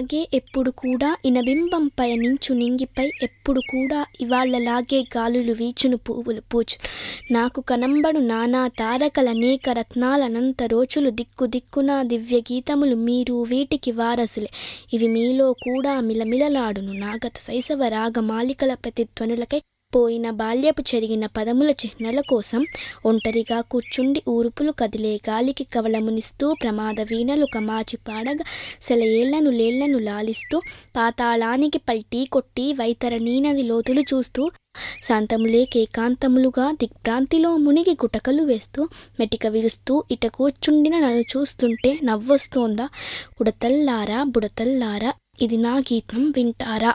అలాగే ఎప్పుడు కూడా ఇనబింబంపై నించు నింగిపై ఎప్పుడు కూడా ఇవాళ్ళలాగే గాలులు వీచును పువ్వులు పూచు నాకు కనంబడు నానా తారకల రత్నాల రత్నాలనంత రోజులు దిక్కు దిక్కున దివ్య గీతములు మీరు వీటికి వారసులే ఇవి మీలో కూడా మిలమిలలాడును నాగత శైశవ రాగమాలికల ప్రతిధ్వనులకై పోయిన బాల్యపు చెరిగిన పదముల చిహ్నల కోసం ఒంటరిగా కూర్చుండి ఊరుపులు కదిలే గాలికి కవలమునిస్తూ ప్రమాద వీణలు కమాచి పాడగా ఏళ్లను లేళ్లను లాలిస్తూ పాతాళానికి పల్టీ కొట్టి వైతర నీనది లోతులు చూస్తూ శాంతములే కేకాంతములుగా దిగ్భ్రాంతిలో మునిగి గుటకలు వేస్తూ మెటిక విరుస్తూ ఇట కూర్చుండిన నన్ను చూస్తుంటే నవ్వొస్తోందా ఉడతల్లారా బుడతల్లారా ఇది నా గీతం వింటారా